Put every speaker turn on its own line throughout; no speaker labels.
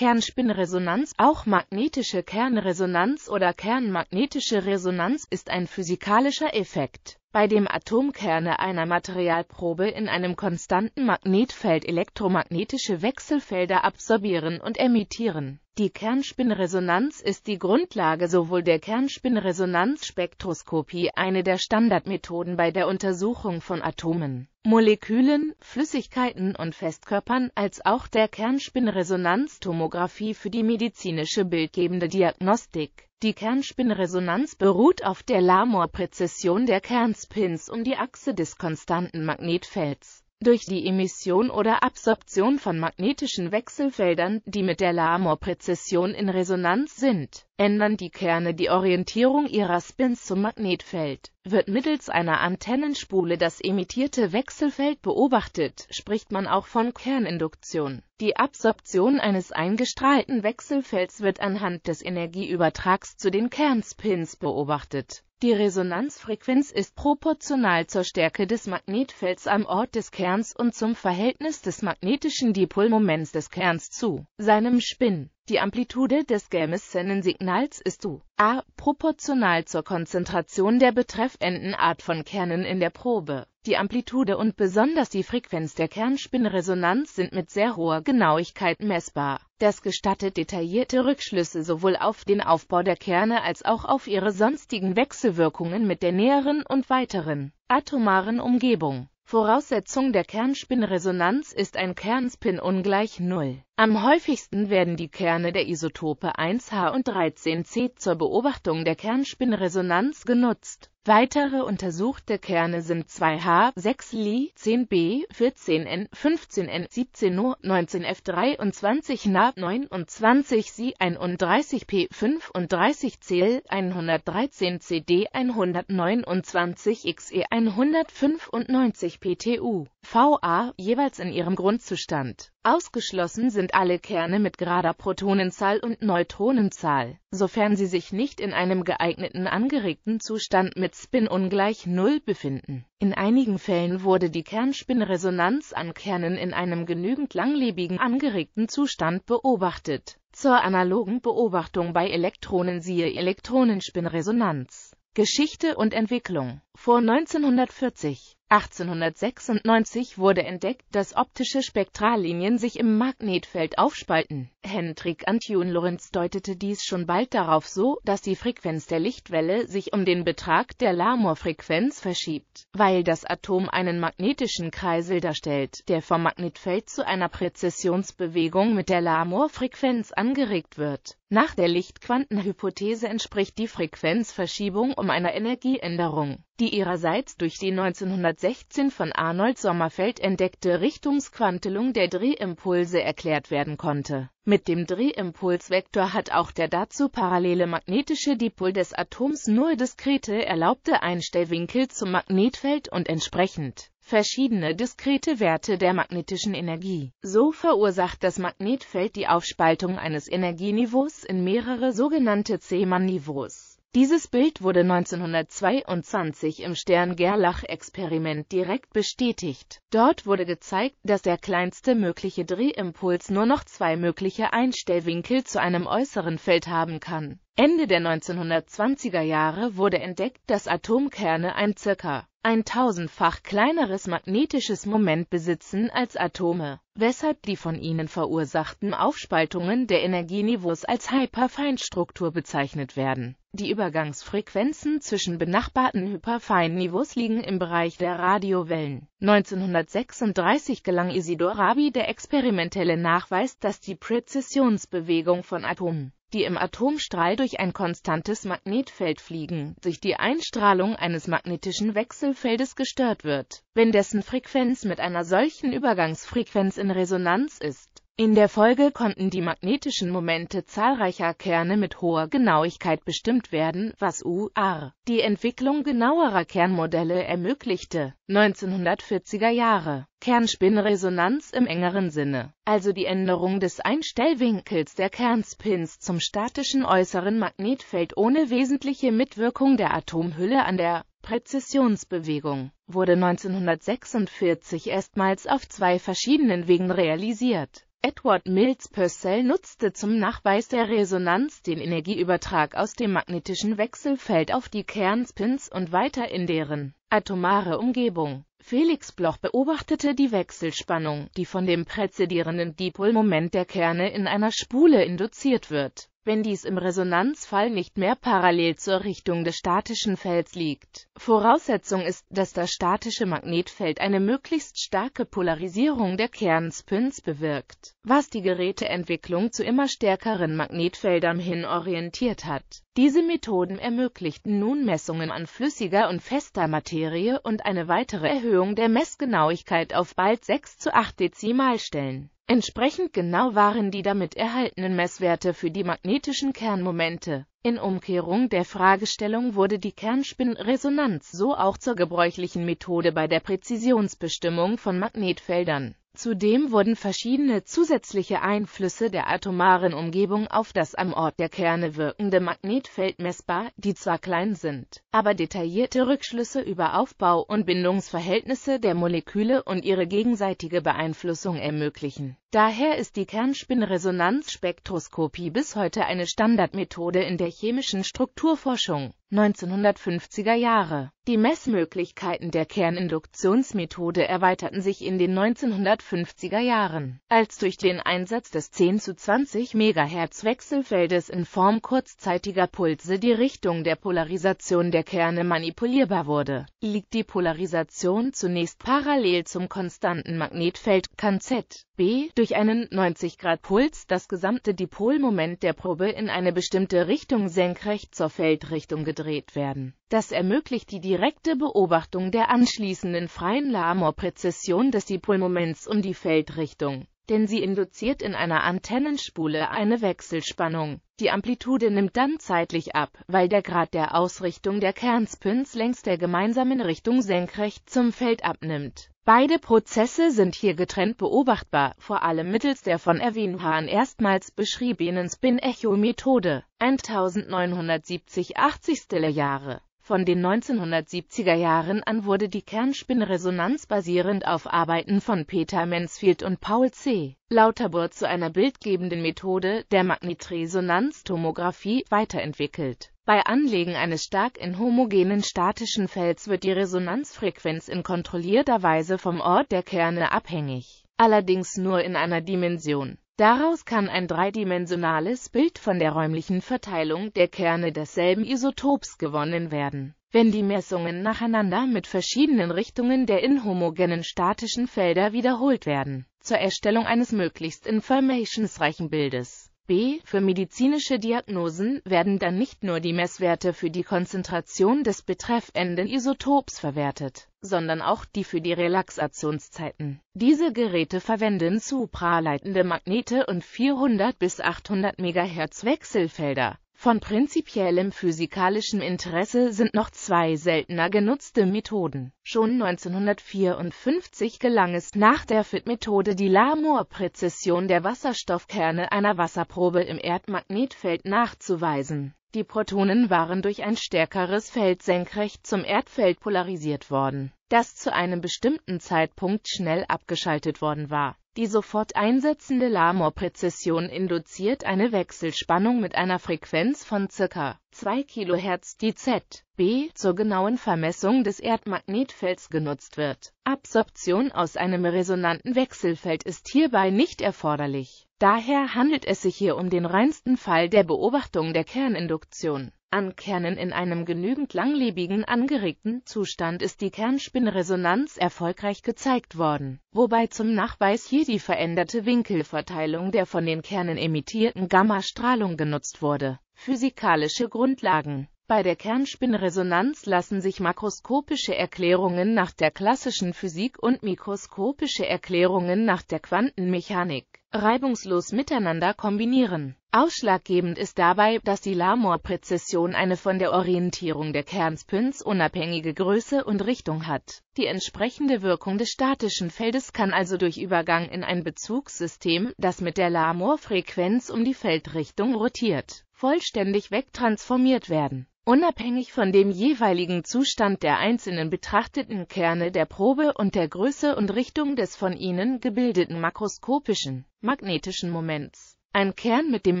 Kernspinresonanz, auch magnetische Kernresonanz oder kernmagnetische Resonanz, ist ein physikalischer Effekt bei dem Atomkerne einer Materialprobe in einem konstanten Magnetfeld elektromagnetische Wechselfelder absorbieren und emittieren. Die Kernspinresonanz ist die Grundlage sowohl der Kernspinresonanzspektroskopie, eine der Standardmethoden bei der Untersuchung von Atomen, Molekülen, Flüssigkeiten und Festkörpern, als auch der Kernspinresonanztomographie für die medizinische bildgebende Diagnostik die Kernspinresonanz beruht auf der Lamor-Präzession der Kernspins um die Achse des konstanten Magnetfelds. Durch die Emission oder Absorption von magnetischen Wechselfeldern, die mit der lamor präzession in Resonanz sind, ändern die Kerne die Orientierung ihrer Spins zum Magnetfeld. Wird mittels einer Antennenspule das emittierte Wechselfeld beobachtet, spricht man auch von Kerninduktion. Die Absorption eines eingestrahlten Wechselfelds wird anhand des Energieübertrags zu den Kernspins beobachtet die Resonanzfrequenz ist proportional zur Stärke des Magnetfelds am Ort des Kerns und zum Verhältnis des magnetischen Dipolmoments des Kerns zu seinem Spin. Die Amplitude des Gamma-Sennensignals ist U a proportional zur Konzentration der betreffenden Art von Kernen in der Probe. Die Amplitude und besonders die Frequenz der Kernspinresonanz sind mit sehr hoher Genauigkeit messbar. Das gestattet detaillierte Rückschlüsse sowohl auf den Aufbau der Kerne als auch auf ihre sonstigen Wechselwirkungen mit der näheren und weiteren atomaren Umgebung. Voraussetzung der Kernspinresonanz ist ein Kernspin ungleich Null. Am häufigsten werden die Kerne der Isotope 1H und 13C zur Beobachtung der Kernspinresonanz genutzt. Weitere untersuchte Kerne sind 2H, 6Li, 10B, 14N, 15N, 17O, f 23 na 29Si, 31P, 35Cl, 113CD, 129XE, 195PTU. VA jeweils in ihrem Grundzustand. Ausgeschlossen sind alle Kerne mit gerader Protonenzahl und Neutronenzahl, sofern sie sich nicht in einem geeigneten angeregten Zustand mit Spin ungleich Null befinden. In einigen Fällen wurde die Kernspinresonanz an Kernen in einem genügend langlebigen angeregten Zustand beobachtet. Zur analogen Beobachtung bei Elektronen siehe Elektronenspinresonanz. Geschichte und Entwicklung Vor 1940 1896 wurde entdeckt, dass optische Spektrallinien sich im Magnetfeld aufspalten Hendrik Antjun Lorenz deutete dies schon bald darauf so, dass die Frequenz der Lichtwelle sich um den Betrag der Larmor-Frequenz verschiebt, weil das Atom einen magnetischen Kreisel darstellt, der vom Magnetfeld zu einer Präzessionsbewegung mit der Larmor-Frequenz angeregt wird. Nach der Lichtquantenhypothese entspricht die Frequenzverschiebung um einer Energieänderung, die ihrerseits durch die 1916 von Arnold Sommerfeld entdeckte Richtungsquantelung der Drehimpulse erklärt werden konnte. Mit dem Drehimpulsvektor hat auch der dazu parallele magnetische Dipol des Atoms nur diskrete erlaubte Einstellwinkel zum Magnetfeld und entsprechend verschiedene diskrete Werte der magnetischen Energie. So verursacht das Magnetfeld die Aufspaltung eines Energieniveaus in mehrere sogenannte Zeeman-Niveaus. Dieses Bild wurde 1922 im Stern-Gerlach-Experiment direkt bestätigt. Dort wurde gezeigt, dass der kleinste mögliche Drehimpuls nur noch zwei mögliche Einstellwinkel zu einem äußeren Feld haben kann Ende der 1920er Jahre wurde entdeckt, dass Atomkerne ein circa 1000-fach kleineres magnetisches Moment besitzen als Atome, weshalb die von ihnen verursachten Aufspaltungen der Energieniveaus als Hyperfeinstruktur bezeichnet werden. Die Übergangsfrequenzen zwischen benachbarten Hyperfeinniveaus liegen im Bereich der Radiowellen. 1936 gelang Isidor Rabi der experimentelle Nachweis, dass die Präzisionsbewegung von Atomen die im Atomstrahl durch ein konstantes Magnetfeld fliegen, durch die Einstrahlung eines magnetischen Wechselfeldes gestört wird. Wenn dessen Frequenz mit einer solchen Übergangsfrequenz in Resonanz ist, in der Folge konnten die magnetischen Momente zahlreicher Kerne mit hoher Genauigkeit bestimmt werden, was UR die Entwicklung genauerer Kernmodelle ermöglichte. 1940er Jahre Kernspinresonanz im engeren Sinne, also die Änderung des Einstellwinkels der Kernspins zum statischen äußeren Magnetfeld ohne wesentliche Mitwirkung der Atomhülle an der Präzisionsbewegung, wurde 1946 erstmals auf zwei verschiedenen Wegen realisiert Edward Mills Purcell nutzte zum Nachweis der Resonanz den Energieübertrag aus dem magnetischen Wechselfeld auf die Kernspins und weiter in deren atomare Umgebung. Felix Bloch beobachtete die Wechselspannung, die von dem präzedierenden Dipolmoment der Kerne in einer Spule induziert wird wenn dies im Resonanzfall nicht mehr parallel zur Richtung des statischen Felds liegt. Voraussetzung ist, dass das statische Magnetfeld eine möglichst starke Polarisierung der Kernspins bewirkt, was die Geräteentwicklung zu immer stärkeren Magnetfeldern hin orientiert hat. Diese Methoden ermöglichten nun Messungen an flüssiger und fester Materie und eine weitere Erhöhung der Messgenauigkeit auf bald 6 zu 8 Dezimalstellen. Entsprechend genau waren die damit erhaltenen Messwerte für die magnetischen Kernmomente. In Umkehrung der Fragestellung wurde die Kernspinresonanz so auch zur gebräuchlichen Methode bei der Präzisionsbestimmung von Magnetfeldern. Zudem wurden verschiedene zusätzliche Einflüsse der atomaren Umgebung auf das am Ort der Kerne wirkende Magnetfeld messbar, die zwar klein sind, aber detaillierte Rückschlüsse über Aufbau und Bindungsverhältnisse der Moleküle und ihre gegenseitige Beeinflussung ermöglichen. Daher ist die Kernspinresonanzspektroskopie bis heute eine Standardmethode in der chemischen Strukturforschung 1950er Jahre. Die Messmöglichkeiten der Kerninduktionsmethode erweiterten sich in den 1950er Jahren, als durch den Einsatz des 10 zu 20 MHz Wechselfeldes in Form kurzzeitiger Pulse die Richtung der Polarisation der Kerne manipulierbar wurde. Liegt die Polarisation zunächst parallel zum konstanten Magnetfeld, kann Z, B durch einen 90-Grad-Puls das gesamte Dipolmoment der Probe in eine bestimmte Richtung senkrecht zur Feldrichtung gedreht werden. Das ermöglicht die direkte Beobachtung der anschließenden freien lamor präzession des Dipolmoments um die Feldrichtung denn sie induziert in einer Antennenspule eine Wechselspannung. Die Amplitude nimmt dann zeitlich ab, weil der Grad der Ausrichtung der Kernspins längs der gemeinsamen Richtung senkrecht zum Feld abnimmt. Beide Prozesse sind hier getrennt beobachtbar, vor allem mittels der von Erwin Hahn erstmals beschriebenen Spin-Echo-Methode 1970-80er Jahre von den 1970er Jahren an wurde die Kernspinresonanz basierend auf Arbeiten von Peter Mansfield und Paul C. Lauterbur zu einer bildgebenden Methode der Magnetresonanztomographie weiterentwickelt. Bei Anlegen eines stark inhomogenen statischen Felds wird die Resonanzfrequenz in kontrollierter Weise vom Ort der Kerne abhängig, allerdings nur in einer Dimension Daraus kann ein dreidimensionales Bild von der räumlichen Verteilung der Kerne desselben Isotops gewonnen werden. Wenn die Messungen nacheinander mit verschiedenen Richtungen der inhomogenen statischen Felder wiederholt werden, zur Erstellung eines möglichst informationsreichen Bildes B. Für medizinische Diagnosen werden dann nicht nur die Messwerte für die Konzentration des betreffenden Isotops verwertet, sondern auch die für die Relaxationszeiten. Diese Geräte verwenden supraleitende Magnete und 400 bis 800 MHz Wechselfelder von prinzipiellem physikalischem Interesse sind noch zwei seltener genutzte Methoden. Schon 1954 gelang es nach der FIT-Methode die lamor präzession der Wasserstoffkerne einer Wasserprobe im Erdmagnetfeld nachzuweisen. Die Protonen waren durch ein stärkeres Feld senkrecht zum Erdfeld polarisiert worden, das zu einem bestimmten Zeitpunkt schnell abgeschaltet worden war. Die sofort einsetzende Lamor-Präzession induziert eine Wechselspannung mit einer Frequenz von ca. 2 kHz, die ZB zur genauen Vermessung des Erdmagnetfelds genutzt wird. Absorption aus einem resonanten Wechselfeld ist hierbei nicht erforderlich Daher handelt es sich hier um den reinsten Fall der Beobachtung der Kerninduktion. An Kernen in einem genügend langlebigen angeregten Zustand ist die Kernspinresonanz erfolgreich gezeigt worden, wobei zum Nachweis hier die veränderte Winkelverteilung der von den Kernen emittierten Gammastrahlung genutzt wurde. Physikalische Grundlagen bei der Kernspinresonanz lassen sich makroskopische Erklärungen nach der klassischen Physik und mikroskopische Erklärungen nach der Quantenmechanik reibungslos miteinander kombinieren. Ausschlaggebend ist dabei, dass die lamor präzession eine von der Orientierung der Kernspins unabhängige Größe und Richtung hat. Die entsprechende Wirkung des statischen Feldes kann also durch Übergang in ein Bezugssystem, das mit der lamor frequenz um die Feldrichtung rotiert, vollständig wegtransformiert werden Unabhängig von dem jeweiligen Zustand der einzelnen betrachteten Kerne der Probe und der Größe und Richtung des von ihnen gebildeten makroskopischen magnetischen Moments ein Kern mit dem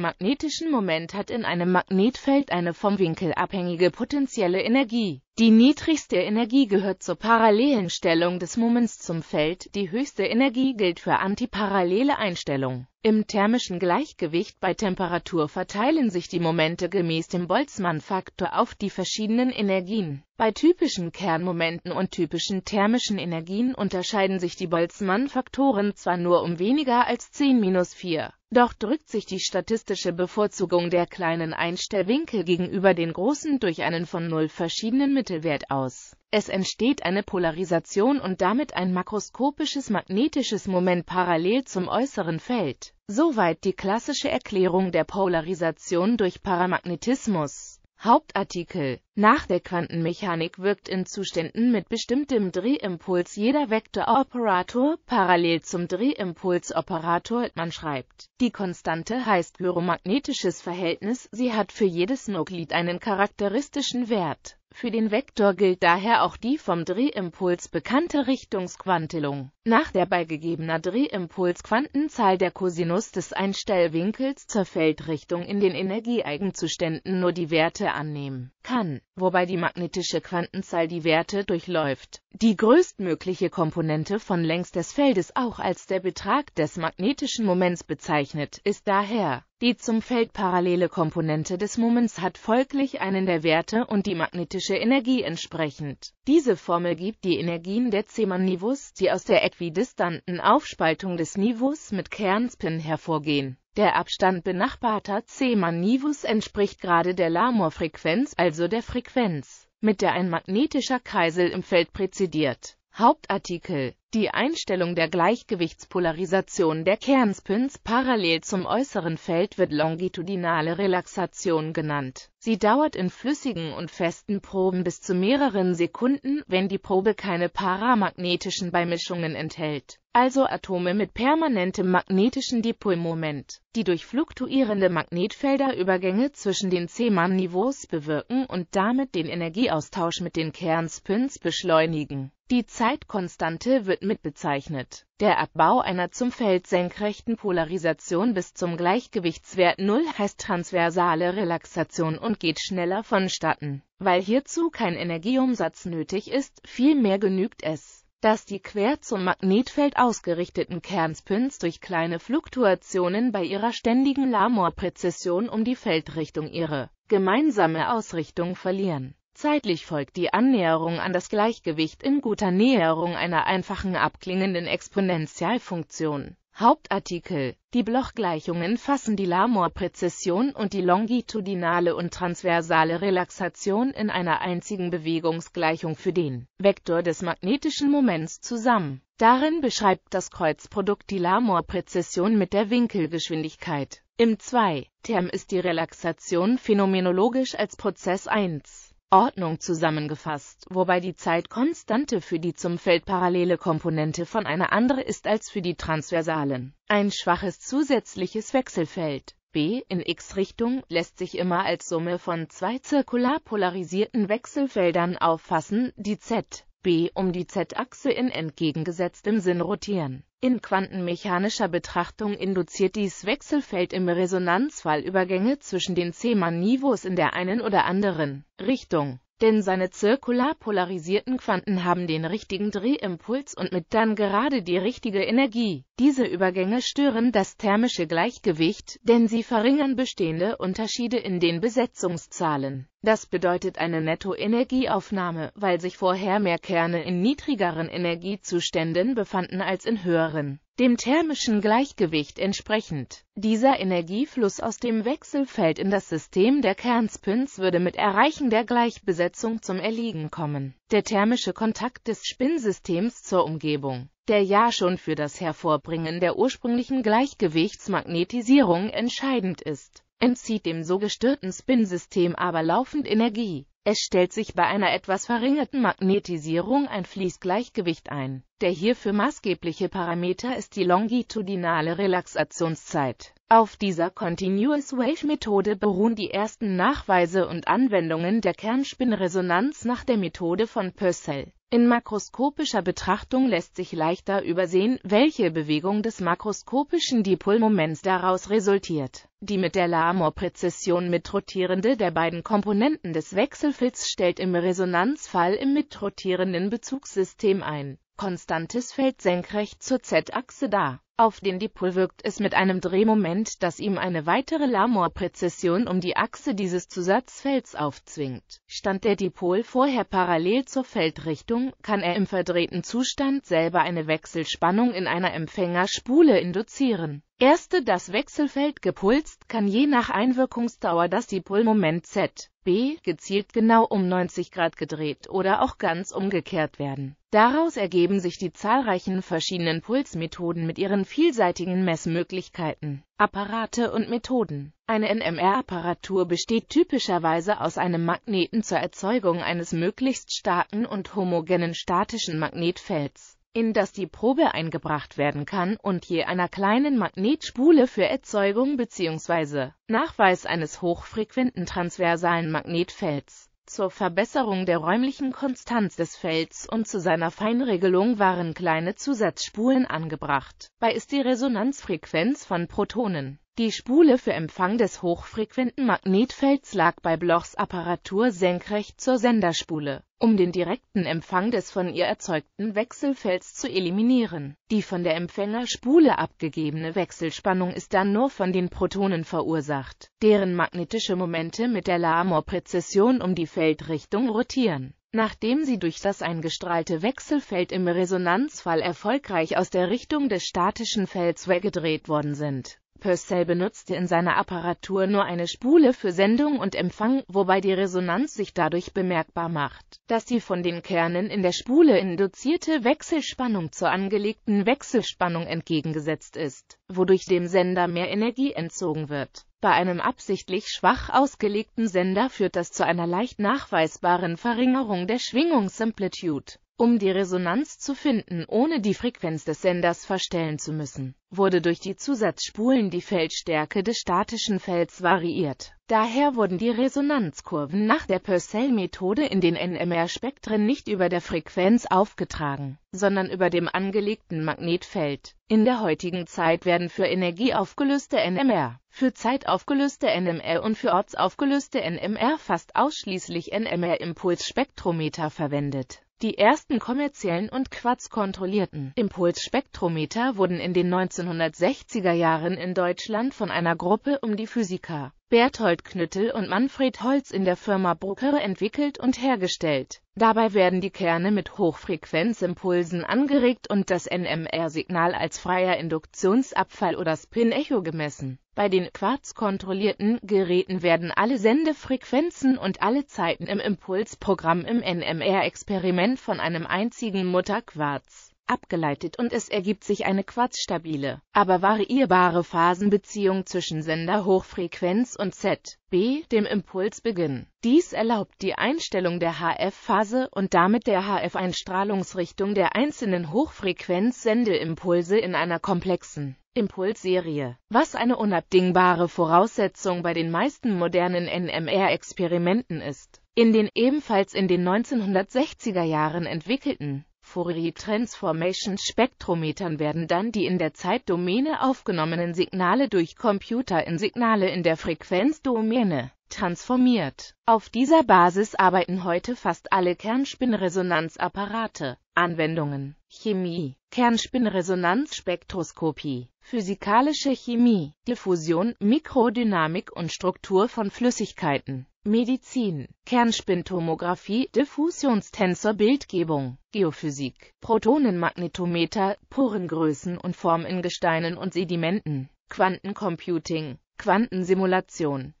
magnetischen Moment hat in einem Magnetfeld eine vom Winkel abhängige potenzielle Energie. Die niedrigste Energie gehört zur parallelen Stellung des Moments zum Feld, die höchste Energie gilt für antiparallele Einstellung. Im thermischen Gleichgewicht bei Temperatur verteilen sich die Momente gemäß dem Boltzmann-Faktor auf die verschiedenen Energien. Bei typischen Kernmomenten und typischen thermischen Energien unterscheiden sich die Boltzmann-Faktoren zwar nur um weniger als 10-4. Doch drückt sich die statistische Bevorzugung der kleinen Einstellwinkel gegenüber den großen durch einen von null verschiedenen Mittelwert aus. Es entsteht eine Polarisation und damit ein makroskopisches magnetisches Moment parallel zum äußeren Feld. Soweit die klassische Erklärung der Polarisation durch Paramagnetismus. Hauptartikel Nach der Quantenmechanik wirkt in Zuständen mit bestimmtem Drehimpuls jeder Vektoroperator parallel zum Drehimpulsoperator. Man schreibt, die Konstante heißt pyromagnetisches Verhältnis, sie hat für jedes Nuklid einen charakteristischen Wert. Für den Vektor gilt daher auch die vom Drehimpuls bekannte Richtungsquantelung. Nach der beigegebener Drehimpulsquantenzahl der Cosinus des Einstellwinkels zur Feldrichtung in den Energieeigenzuständen nur die Werte annehmen kann, wobei die magnetische Quantenzahl die Werte durchläuft. Die größtmögliche Komponente von längs des Feldes, auch als der Betrag des magnetischen Moments bezeichnet, ist daher. Die zum Feld parallele Komponente des Moments hat folglich einen der Werte und die magnetische Energie entsprechend. Diese Formel gibt die Energien der Zeeman-Niveaus, die aus der äquidistanten Aufspaltung des Niveaus mit Kernspin hervorgehen. Der Abstand benachbarter C-Manivus entspricht gerade der lamor frequenz also der Frequenz, mit der ein magnetischer Kreisel im Feld präzidiert. Hauptartikel Die Einstellung der Gleichgewichtspolarisation der Kernspins parallel zum äußeren Feld wird longitudinale Relaxation genannt. Sie dauert in flüssigen und festen Proben bis zu mehreren Sekunden, wenn die Probe keine paramagnetischen Beimischungen enthält, also Atome mit permanentem magnetischen Dipolmoment, die durch fluktuierende Magnetfelder Übergänge zwischen den Zeeman-Niveaus bewirken und damit den Energieaustausch mit den Kernspins beschleunigen die Zeitkonstante wird mitbezeichnet. Der Abbau einer zum Feld senkrechten Polarisation bis zum Gleichgewichtswert 0 heißt transversale Relaxation und geht schneller vonstatten. Weil hierzu kein Energieumsatz nötig ist, vielmehr genügt es, dass die quer zum Magnetfeld ausgerichteten Kernspins durch kleine Fluktuationen bei ihrer ständigen Lamor-Präzession um die Feldrichtung ihre gemeinsame Ausrichtung verlieren. Zeitlich folgt die Annäherung an das Gleichgewicht in guter Näherung einer einfachen abklingenden Exponentialfunktion. Hauptartikel Die Bloch-Gleichungen fassen die Lamor-Präzession und die longitudinale und transversale Relaxation in einer einzigen Bewegungsgleichung für den Vektor des magnetischen Moments zusammen. Darin beschreibt das Kreuzprodukt die Lamor-Präzession mit der Winkelgeschwindigkeit. Im 2-Term ist die Relaxation phänomenologisch als Prozess 1 Ordnung zusammengefasst, wobei die Zeitkonstante für die zum Feld parallele Komponente von einer andere ist als für die transversalen. Ein schwaches zusätzliches Wechselfeld B in x-Richtung lässt sich immer als Summe von zwei zirkular polarisierten Wechselfeldern auffassen, die z, b um die z-Achse in entgegengesetztem Sinn rotieren in quantenmechanischer Betrachtung induziert dies Wechselfeld im Resonanzfall Übergänge zwischen den Zeeman-Niveaus in der einen oder anderen Richtung, denn seine zirkular polarisierten Quanten haben den richtigen Drehimpuls und mit dann gerade die richtige Energie. Diese Übergänge stören das thermische Gleichgewicht, denn sie verringern bestehende Unterschiede in den Besetzungszahlen. Das bedeutet eine Nettoenergieaufnahme, weil sich vorher mehr Kerne in niedrigeren Energiezuständen befanden als in höheren, dem thermischen Gleichgewicht entsprechend. Dieser Energiefluss aus dem Wechselfeld in das System der Kernspins würde mit Erreichen der Gleichbesetzung zum Erliegen kommen. Der thermische Kontakt des Spinnsystems zur Umgebung der ja schon für das Hervorbringen der ursprünglichen Gleichgewichtsmagnetisierung entscheidend ist entzieht dem so gestörten Spin-System aber laufend Energie. Es stellt sich bei einer etwas verringerten Magnetisierung ein Fließgleichgewicht ein. Der hierfür maßgebliche Parameter ist die longitudinale Relaxationszeit. Auf dieser Continuous Wave Methode beruhen die ersten Nachweise und Anwendungen der Kernspinresonanz nach der Methode von Purcell. In makroskopischer Betrachtung lässt sich leichter übersehen, welche Bewegung des makroskopischen Dipolmoments daraus resultiert. Die mit der Lamor-Präzession mitrotierende der beiden Komponenten des Wechselfits stellt im Resonanzfall im mitrotierenden Bezugssystem ein konstantes Feld senkrecht zur Z-Achse dar auf den Dipol wirkt es mit einem Drehmoment, das ihm eine weitere Lamor-Präzession um die Achse dieses Zusatzfelds aufzwingt. Stand der Dipol vorher parallel zur Feldrichtung, kann er im verdrehten Zustand selber eine Wechselspannung in einer Empfängerspule induzieren. Erste das Wechselfeld gepulst kann je nach Einwirkungsdauer das Dipolmoment Z, B, gezielt genau um 90 Grad gedreht oder auch ganz umgekehrt werden. Daraus ergeben sich die zahlreichen verschiedenen Pulsmethoden mit ihren vielseitigen Messmöglichkeiten, Apparate und Methoden. Eine NMR-Apparatur besteht typischerweise aus einem Magneten zur Erzeugung eines möglichst starken und homogenen statischen Magnetfelds in das die Probe eingebracht werden kann und je einer kleinen Magnetspule für Erzeugung bzw. Nachweis eines hochfrequenten transversalen Magnetfelds zur Verbesserung der räumlichen Konstanz des Felds und zu seiner Feinregelung waren kleine Zusatzspulen angebracht. Bei ist die Resonanzfrequenz von Protonen die Spule für Empfang des hochfrequenten Magnetfelds lag bei Blochs Apparatur senkrecht zur Senderspule, um den direkten Empfang des von ihr erzeugten Wechselfelds zu eliminieren. Die von der Empfängerspule abgegebene Wechselspannung ist dann nur von den Protonen verursacht, deren magnetische Momente mit der Larmor-Präzession um die Feldrichtung rotieren. Nachdem sie durch das eingestrahlte Wechselfeld im Resonanzfall erfolgreich aus der Richtung des statischen Felds weggedreht worden sind Purcell benutzte in seiner Apparatur nur eine Spule für Sendung und Empfang, wobei die Resonanz sich dadurch bemerkbar macht, dass die von den Kernen in der Spule induzierte Wechselspannung zur angelegten Wechselspannung entgegengesetzt ist, wodurch dem Sender mehr Energie entzogen wird. Bei einem absichtlich schwach ausgelegten Sender führt das zu einer leicht nachweisbaren Verringerung der Schwingungsamplitude um die Resonanz zu finden, ohne die Frequenz des Senders verstellen zu müssen, wurde durch die Zusatzspulen die Feldstärke des statischen Felds variiert. Daher wurden die Resonanzkurven nach der Purcell-Methode in den NMR-Spektren nicht über der Frequenz aufgetragen, sondern über dem angelegten Magnetfeld. In der heutigen Zeit werden für Energie aufgelöste NMR, für Zeit aufgelöste NMR und für Orts aufgelöste NMR fast ausschließlich NMR-Impulsspektrometer verwendet. Die ersten kommerziellen und Quatz-kontrollierten Impulsspektrometer wurden in den 1960er Jahren in Deutschland von einer Gruppe um die Physiker Berthold Knüttel und Manfred Holz in der Firma Brucker entwickelt und hergestellt. Dabei werden die Kerne mit Hochfrequenzimpulsen angeregt und das NMR-Signal als freier Induktionsabfall oder Spin-Echo gemessen. Bei den Quarz-kontrollierten Geräten werden alle Sendefrequenzen und alle Zeiten im Impulsprogramm im NMR-Experiment von einem einzigen Mutterquarz abgeleitet und es ergibt sich eine quarzstabile, aber variierbare Phasenbeziehung zwischen Senderhochfrequenz und ZB, dem Impulsbeginn. Dies erlaubt die Einstellung der HF-Phase und damit der HF-Einstrahlungsrichtung der einzelnen Hochfrequenz-Sendeimpulse in einer komplexen Impulsserie, was eine unabdingbare Voraussetzung bei den meisten modernen NMR-Experimenten ist. In den ebenfalls in den 1960er Jahren entwickelten Fourier-Transformation-Spektrometern werden dann die in der Zeitdomäne aufgenommenen Signale durch Computer in Signale in der Frequenzdomäne transformiert. Auf dieser Basis arbeiten heute fast alle Kernspinresonanzapparate. Anwendungen Chemie, Kernspinresonanzspektroskopie, physikalische Chemie, Diffusion, Mikrodynamik und Struktur von Flüssigkeiten. Medizin, Kernspintomographie, Diffusionstensor, Bildgebung, Geophysik, Protonenmagnetometer, Porengrößen und Form in Gesteinen und Sedimenten, Quantencomputing, Quantensimulation,